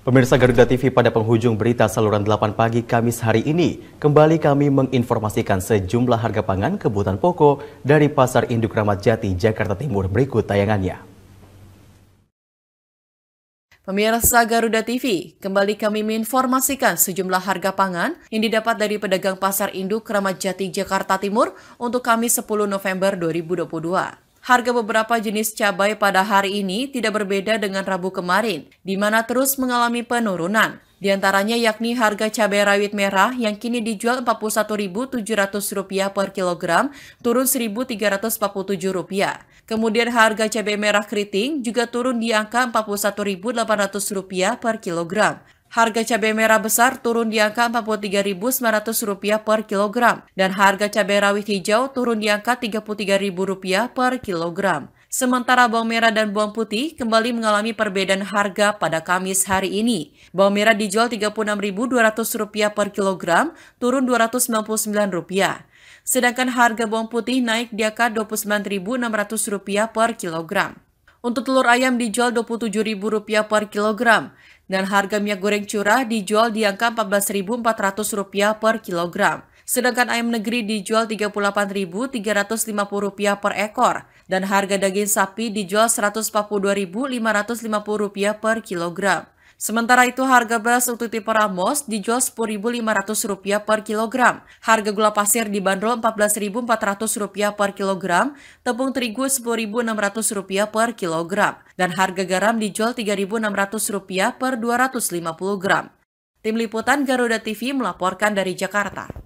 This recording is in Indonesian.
Pemirsa Garuda TV pada penghujung berita saluran 8 pagi Kamis hari ini, kembali kami menginformasikan sejumlah harga pangan kebutuhan pokok dari Pasar Induk Ramat Jati, Jakarta Timur berikut tayangannya. Pemirsa Garuda TV, kembali kami menginformasikan sejumlah harga pangan yang didapat dari pedagang Pasar Induk Ramat Jati, Jakarta Timur untuk Kamis 10 November 2022. Harga beberapa jenis cabai pada hari ini tidak berbeda dengan Rabu kemarin, di mana terus mengalami penurunan. Di antaranya yakni harga cabai rawit merah yang kini dijual Rp41.700 per kilogram, turun Rp1.347. Kemudian harga cabai merah keriting juga turun di angka Rp41.800 per kilogram. Harga cabai merah besar turun di angka Rp43.900 per kilogram dan harga cabai rawit hijau turun di angka Rp33.000 per kilogram. Sementara bawang merah dan bawang putih kembali mengalami perbedaan harga pada Kamis hari ini. Bawang merah dijual Rp36.200 per kilogram, turun Rp299. Sedangkan harga bawang putih naik di angka Rp29.600 per kilogram. Untuk telur ayam dijual Rp27.000 per kilogram, dan harga minyak goreng curah dijual di angka Rp14.400 per kilogram. Sedangkan ayam negeri dijual Rp38.350 per ekor dan harga daging sapi dijual Rp142.550 per kilogram. Sementara itu harga beras untuk tipe Ramos dijual Rp10.500 per kilogram. Harga gula pasir dibanderol Rp14.400 per kilogram, tepung terigu Rp10.600 per kilogram, dan harga garam dijual Rp3.600 per 250 gram. Tim Liputan Garuda TV melaporkan dari Jakarta.